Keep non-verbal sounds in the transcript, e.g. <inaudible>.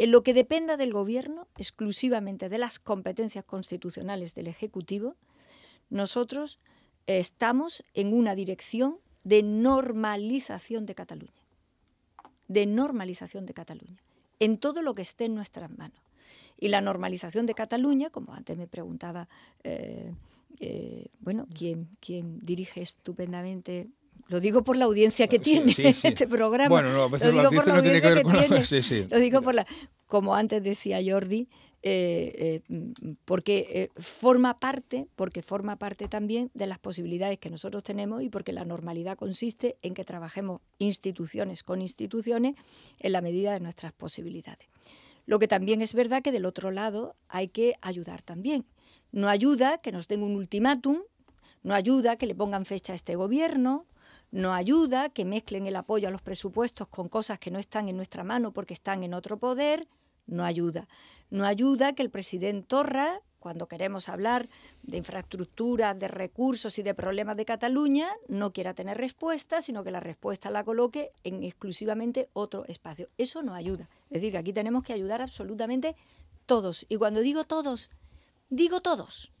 En eh, lo que dependa del Gobierno, exclusivamente de las competencias constitucionales del Ejecutivo, nosotros estamos en una dirección de normalización de Cataluña. De normalización de Cataluña. En todo lo que esté en nuestras manos. Y la normalización de Cataluña, como antes me preguntaba, eh, eh, bueno, quien, quien dirige estupendamente lo digo por la audiencia que tiene este programa. Bueno, no, a veces lo digo por no tiene que ver con la <laughs> Lo digo por la, como antes decía Jordi, eh, eh, porque eh, forma parte, porque forma parte también de las posibilidades que nosotros tenemos y porque la normalidad consiste en que trabajemos instituciones con instituciones en la medida de nuestras posibilidades. Lo que también es verdad que del otro lado hay que ayudar también. No ayuda que nos den un ultimátum, no ayuda que le pongan fecha a este gobierno, no ayuda que mezclen el apoyo a los presupuestos con cosas que no están en nuestra mano porque están en otro poder. No ayuda. No ayuda que el presidente Torra, cuando queremos hablar de infraestructuras, de recursos y de problemas de Cataluña, no quiera tener respuesta, sino que la respuesta la coloque en exclusivamente otro espacio. Eso no ayuda. Es decir, aquí tenemos que ayudar absolutamente todos. Y cuando digo todos, digo todos.